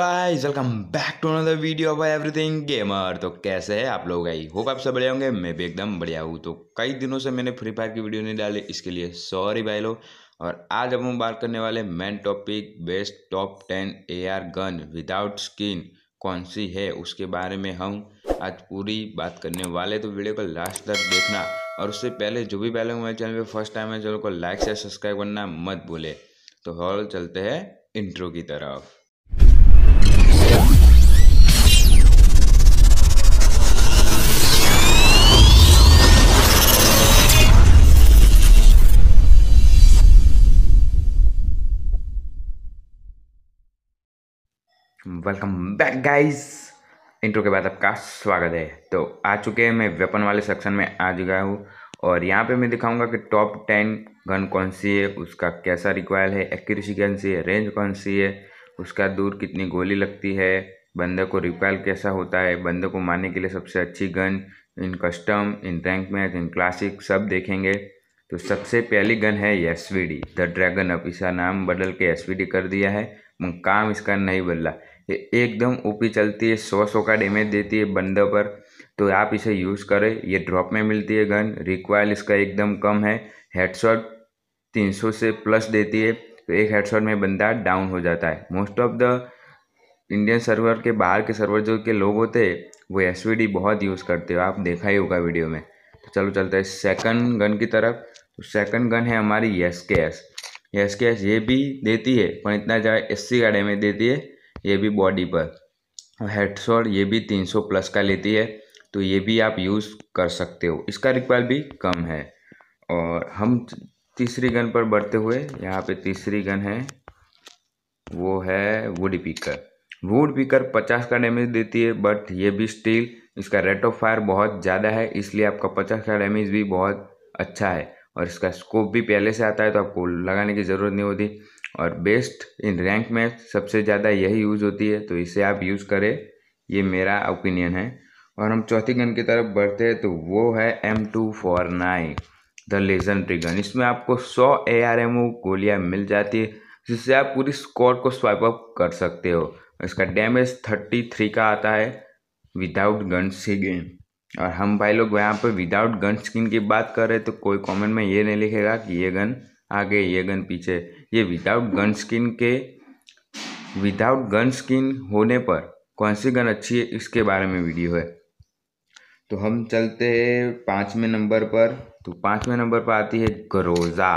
guys welcome back to another video of everything gamer तो कैसे है आप लोग आई होप आप सब बढ़िया होंगे मैं भी एकदम बढ़िया हूँ तो कई दिनों से मैंने फ्री फायर की वीडियो नहीं डाली इसके लिए सॉरी भाई लोग और आज अब हम बात करने वाले main topic best top ten AR gun without skin कौन सी है उसके बारे में हम आज पूरी बात करने वाले तो वीडियो को लास्ट तक देखना और उससे पहले जो भी पहले हमारे चैनल पर फर्स्ट टाइम है चैनल को लाइक से सब्सक्राइब करना मत भूले तो हॉल चलते हैं इंट्रो की तरफ वेलकम बैक गाइस इंट्रो के बाद आपका स्वागत है तो आ चुके हैं मैं वेपन वाले सेक्शन में आ चुका हूँ और यहाँ पे मैं दिखाऊंगा कि टॉप टेन गन कौन सी है उसका कैसा रिक्वायर है एक्यूरेसी कौन सी है रेंज कौन सी है उसका दूर कितनी गोली लगती है बंदे को रिक्वायर कैसा होता है बंदे को मारने के लिए सबसे अच्छी gun in custom in rank match in classic सब देखेंगे तो सबसे पहली गन है S V D the dragon अब इसका नाम बदल के एस वी डी कर दिया है काम इसका नहीं बदला एकदम ओपी चलती है सौ सौ का डैमेज देती है बंदे पर तो आप इसे यूज़ करें ये ड्रॉप में मिलती है गन रिक्वायल इसका एकदम कम है हेडशॉट 300 से प्लस देती है तो एक हेडशॉट में बंदा डाउन हो जाता है most of the Indian server के बाहर के सर्वर जो के लोग होते हैं वो एस बहुत यूज़ करते हो आप देखा ही होगा वीडियो में तो चलो चलते हैं सेकंड गन की तरफ तो सेकंड गन है हमारी एस के एस के एस ये भी देती है पर इतना ज़्यादा एस सी का डैमेज देती है ये भी बॉडी पर हेडशॉट ये भी 300 प्लस का लेती है तो ये भी आप यूज़ कर सकते हो इसका रिक्वायर भी कम है और हम तीसरी गन पर बढ़ते हुए यहाँ पे तीसरी गन है वो है वुड पिकर वुड पिकर पचास का डैमेज देती है बट ये भी स्टील इसका रेट ऑफ फायर बहुत ज़्यादा है इसलिए आपका पचास का डैमेज भी बहुत अच्छा है और इसका स्कोप भी पहले से आता है तो आपको लगाने की ज़रूरत नहीं होती और बेस्ट इन रैंक में सबसे ज़्यादा यही यूज़ होती है तो इसे आप यूज़ करें ये मेरा ओपिनियन है और हम चौथी गन की तरफ बढ़ते हैं तो वो है M two four nine the legendary gun इसमें आपको सौ ए आर एम ओ गोलियाँ मिल जाती है जिससे आप पूरी स्कोर को स्वाइप अप कर सकते हो इसका डैमेज थर्टी थ्री का आता है विदाउट गन स्किन और हम भाई लोग यहाँ पर विदाउट गन स्किन की बात कर रहे हैं तो कोई कमेंट में ये नहीं लिखेगा कि ये गन आगे ये गन पीछे ये विदाउट गन स्किन के विदाउट गन स्किन होने पर कौन सी गन अच्छी है इसके बारे में वीडियो है तो हम चलते हैं पाँचवें नंबर पर तो पाँचवें नंबर पर आती है गरोज़ा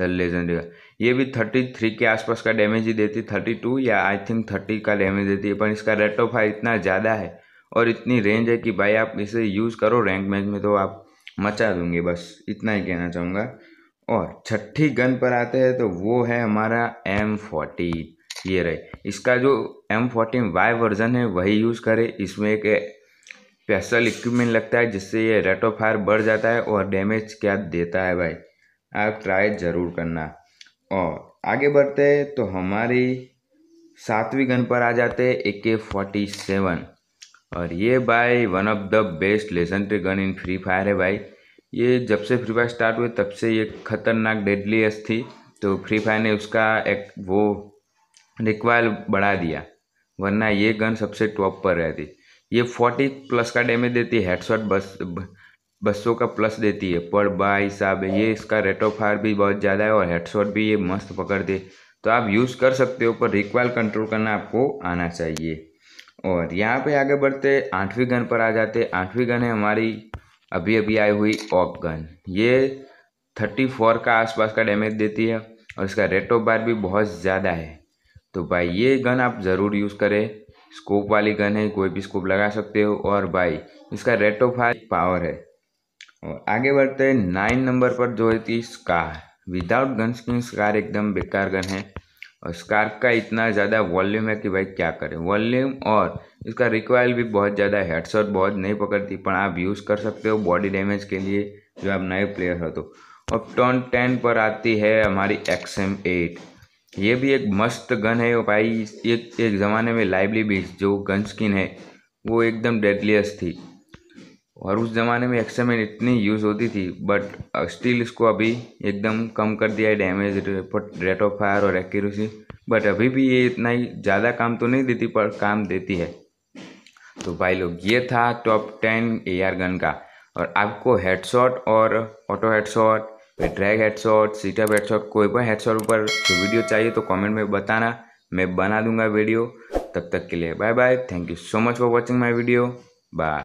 द लेजेंडरी ये भी थर्टी थ्री के आसपास का डैमेज ही देती है थर्टी टू या आई थिंक थर्टी का डैमेज देती है पर इसका रेट ऑफ फायर इतना ज़्यादा है और इतनी रेंज है कि भाई आप इसे यूज़ करो रैंक मैच में तो आप मचा दूंगे बस इतना ही कहना चाहूँगा और छठी गन पर आते हैं तो वो है हमारा एम फोर्टीन ये रहे इसका जो एम फोर्टीन वाई वर्जन है वही यूज़ करें इसमें एक स्पेशल इक्विपमेंट लगता है जिससे ये रेट ऑफ फायर बढ़ जाता है और डैमेज क्या देता है भाई आप ट्राई ज़रूर करना और आगे बढ़ते हैं तो हमारी सातवीं गन पर आ जाते हैं ए के फोर्टी सेवन और ये भाई one of the best legendary gun in free fire है भाई ये जब से फ्री फायर स्टार्ट हुए तब से ये खतरनाक एस थी तो फ्री फायर ने उसका एक वो रिक्वायर बढ़ा दिया वरना ये गन सबसे टॉप पर रहती ये फोर्टी प्लस का डैमेज देती है हेडसॉट बस बसों का प्लस देती है पर बाई है ये इसका रेट ऑफ फायर भी बहुत ज़्यादा है और हेडसॉट भी ये मस्त पकड़ते तो आप यूज़ कर सकते हो पर रिक्वायर कंट्रोल करना आपको आना चाहिए और यहाँ पे आगे बढ़ते आठवीं गन पर आ जाते आठवीं गन है हमारी अभी अभी आई हुई ऑप गन ये थर्टी फोर का आसपास का डैमेज देती है और इसका रेट ऑफ बार भी बहुत ज़्यादा है तो भाई ये गन आप ज़रूर यूज़ करें स्कोप वाली गन है कोई भी स्कोप लगा सकते हो और भाई इसका रेट ऑफ हाई पावर है और आगे बढ़ते हैं नाइन नंबर पर जो है थी SCAR without gun skin SCAR एकदम बेकार गन है और स्कार्प का इतना ज़्यादा वॉल्यूम है कि भाई क्या करें वॉल्यूम और इसका रिक्वायल भी बहुत ज़्यादा हेडसॉट बहुत नहीं पकड़ती पर आप यूज़ कर सकते हो बॉडी डैमेज के लिए जो आप नए प्लेयर हो तो अब टॉन टेन पर आती है हमारी एक्स एम एट ये भी एक मस्त गन है भाई एक एक ज़माने में लाइवली बीस जो गन स्किन है वो एकदम डेडलीस्ट थी और उस ज़माने में एक्सएमएल इतनी यूज़ होती थी बट स्टिल uh, इसको अभी एकदम कम कर दिया है डैमेज रेट ऑफ फायर और एक्यूरेसी बट अभी भी ये इतना ही ज़्यादा काम तो नहीं देती पर काम देती है तो भाई लोग ये था top ten A R gun का और आपको हेडशॉट और auto headshot drag headshot setup headshot कोई भी हेडशॉट ऊपर जो वीडियो चाहिए तो कमेंट में बताना मैं बना दूंगा वीडियो तब तक के लिए bye bye thank you so much for watching my video bye